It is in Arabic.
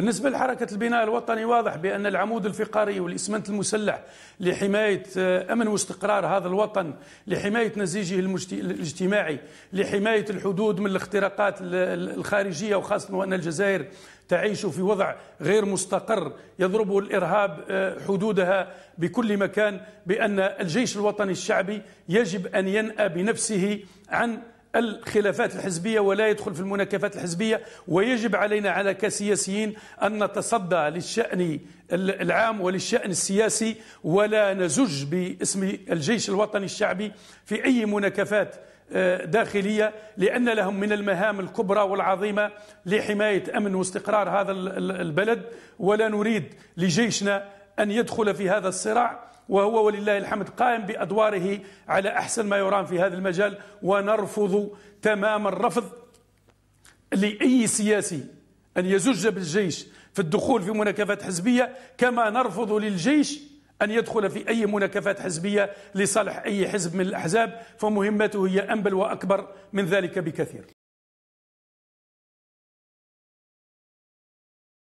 بالنسبة لحركة البناء الوطني واضح بأن العمود الفقري والإسمنت المسلح لحماية آه، أمن واستقرار هذا الوطن لحماية نسيجه الاجتماعي لحماية الحدود من الاختراقات الخارجية وخاصة وأن الجزائر تعيش في وضع غير مستقر يضربه الارهاب آه، حدودها بكل مكان بان الجيش الوطني الشعبي يجب ان ينأى بنفسه عن الخلافات الحزبية ولا يدخل في المناكفات الحزبية ويجب علينا على كسياسيين أن نتصدى للشأن العام وللشأن السياسي ولا نزج باسم الجيش الوطني الشعبي في أي مناكفات آه، داخلية لأن لهم من المهام الكبرى والعظيمة لحماية أمن واستقرار هذا البلد ولا نريد لجيشنا أن يدخل في هذا الصراع وهو ولله الحمد قائم بأدواره على أحسن ما يرام في هذا المجال ونرفض تمام الرفض لأي سياسي أن يزج بالجيش في الدخول في مناكفات حزبية كما نرفض للجيش أن يدخل في أي مناكفات حزبية لصالح أي حزب من الأحزاب فمهمته هي أنبل وأكبر من ذلك بكثير